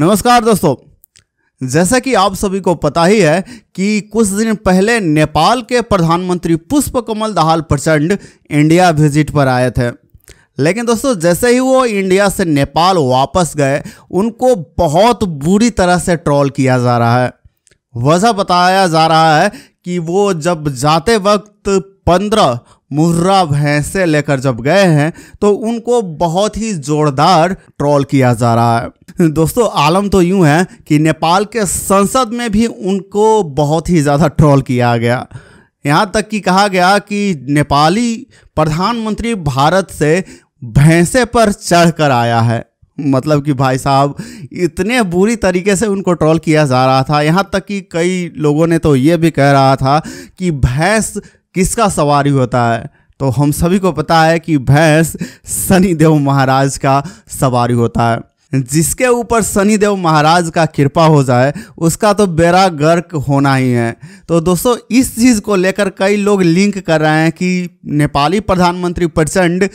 नमस्कार दोस्तों जैसा कि आप सभी को पता ही है कि कुछ दिन पहले नेपाल के प्रधानमंत्री पुष्प कमल दहाल प्रचंड इंडिया विजिट पर आए थे लेकिन दोस्तों जैसे ही वो इंडिया से नेपाल वापस गए उनको बहुत बुरी तरह से ट्रोल किया जा रहा है वजह बताया जा रहा है कि वो जब जाते वक्त पंद्रह मुर्रा भैंसे लेकर जब गए हैं तो उनको बहुत ही जोरदार ट्रोल किया जा रहा है दोस्तों आलम तो यूं है कि नेपाल के संसद में भी उनको बहुत ही ज़्यादा ट्रोल किया गया यहाँ तक कि कहा गया कि नेपाली प्रधानमंत्री भारत से भैंसे पर चढ़कर आया है मतलब कि भाई साहब इतने बुरी तरीके से उनको ट्रोल किया जा रहा था यहाँ तक कि कई लोगों ने तो ये भी कह रहा था कि भैंस किसका सवारी होता है तो हम सभी को पता है कि भैंस सनी देव महाराज का सवारी होता है जिसके ऊपर शनिदेव महाराज का कृपा हो जाए उसका तो बेरा गर्क होना ही है तो दोस्तों इस चीज़ को लेकर कई लोग लिंक कर रहे हैं कि नेपाली प्रधानमंत्री प्रचंड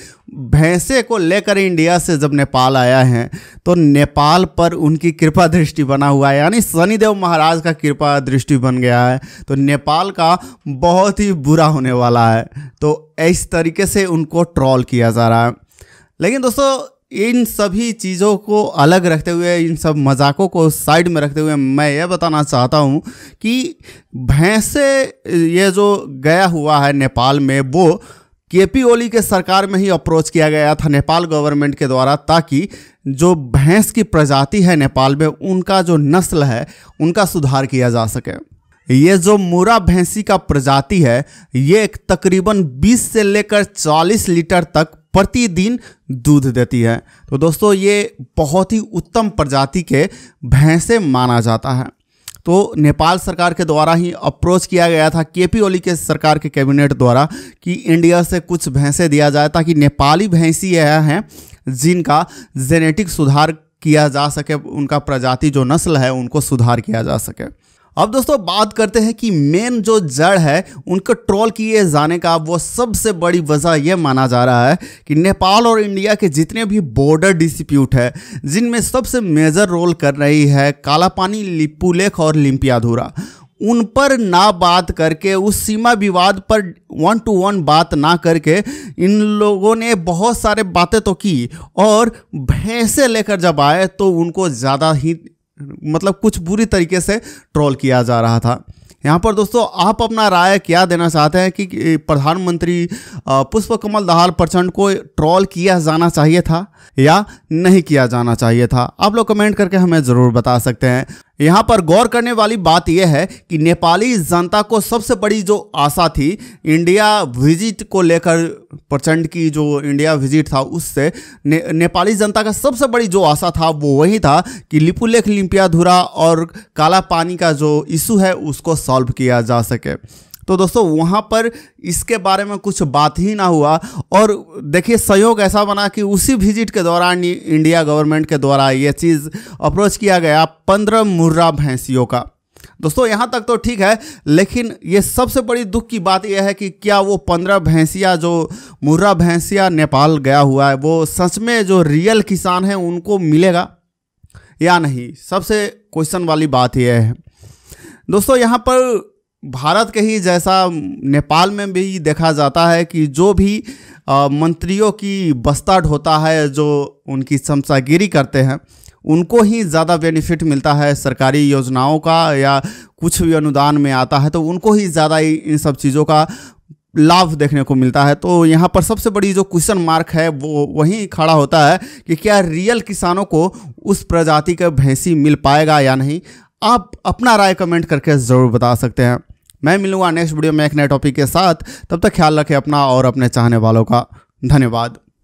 भैंसे को लेकर इंडिया से जब नेपाल आया है तो नेपाल पर उनकी कृपा दृष्टि बना हुआ है यानी शनिदेव महाराज का कृपा दृष्टि बन गया है तो नेपाल का बहुत ही बुरा होने वाला है तो इस तरीके से उनको ट्रॉल किया जा रहा है लेकिन दोस्तों इन सभी चीज़ों को अलग रखते हुए इन सब मजाकों को साइड में रखते हुए मैं ये बताना चाहता हूँ कि भैंसे ये जो गया हुआ है नेपाल में वो के पी ओली के सरकार में ही अप्रोच किया गया था नेपाल गवर्नमेंट के द्वारा ताकि जो भैंस की प्रजाति है नेपाल में उनका जो नस्ल है उनका सुधार किया जा सके ये जो मुरा भैंसी का प्रजाति है ये तकरीबन 20 से लेकर 40 लीटर तक प्रतिदिन दूध देती है तो दोस्तों ये बहुत ही उत्तम प्रजाति के भैंसे माना जाता है तो नेपाल सरकार के द्वारा ही अप्रोच किया गया था के पी ओली के सरकार के कैबिनेट द्वारा कि इंडिया से कुछ भैंसे दिया जाए ताकि नेपाली भैंसी यह हैं जिनका जेनेटिक सुधार किया जा सके उनका प्रजाति जो नस्ल है उनको सुधार किया जा सके अब दोस्तों बात करते हैं कि मेन जो जड़ है उनको ट्रोल किए जाने का वो सबसे बड़ी वजह यह माना जा रहा है कि नेपाल और इंडिया के जितने भी बॉर्डर डिस्प्यूट है जिनमें सबसे मेजर रोल कर रही है काला पानी लिपुलेख और लिम्पियाधूरा उन पर ना बात करके उस सीमा विवाद पर वन टू वन बात ना करके इन लोगों ने बहुत सारे बातें तो की और भैंसे लेकर जब आए तो उनको ज़्यादा ही मतलब कुछ बुरी तरीके से ट्रोल किया जा रहा था यहाँ पर दोस्तों आप अपना राय क्या देना चाहते हैं कि प्रधानमंत्री पुष्प कमल दहाल प्रचंड को ट्रॉल किया जाना चाहिए था या नहीं किया जाना चाहिए था आप लोग कमेंट करके हमें ज़रूर बता सकते हैं यहाँ पर गौर करने वाली बात यह है कि नेपाली जनता को सबसे बड़ी जो आशा थी इंडिया विजिट को लेकर प्रचंड की जो इंडिया विजिट था उससे ने, नेपाली जनता का सबसे बड़ी जो आशा था वो वही था कि लिपुलेख धुरा और काला पानी का जो इशू है उसको सॉल्व किया जा सके तो दोस्तों वहाँ पर इसके बारे में कुछ बात ही ना हुआ और देखिए सहयोग ऐसा बना कि उसी विजिट के दौरान इंडिया गवर्नमेंट के द्वारा ये चीज़ अप्रोच किया गया पंद्रह मुर्रा भैंसियों का दोस्तों यहाँ तक तो ठीक है लेकिन ये सबसे बड़ी दुख की बात यह है कि क्या वो पंद्रह भैंसिया जो मुर्रा भैंसिया नेपाल गया हुआ है वो सच में जो रियल किसान हैं उनको मिलेगा या नहीं सबसे क्वेश्चन वाली बात यह है दोस्तों यहाँ पर भारत के ही जैसा नेपाल में भी देखा जाता है कि जो भी मंत्रियों की बस्ता होता है जो उनकी शमसागिरी करते हैं उनको ही ज़्यादा बेनिफिट मिलता है सरकारी योजनाओं का या कुछ भी अनुदान में आता है तो उनको ही ज़्यादा इन सब चीज़ों का लाभ देखने को मिलता है तो यहाँ पर सबसे बड़ी जो क्वेश्चन मार्क है वो वहीं खड़ा होता है कि क्या रियल किसानों को उस प्रजाति का भैंसी मिल पाएगा या नहीं आप अपना राय कमेंट करके ज़रूर बता सकते हैं मैं मिलूंगा नेक्स्ट वीडियो में एक नए टॉपिक के साथ तब तक ख्याल रखें अपना और अपने चाहने वालों का धन्यवाद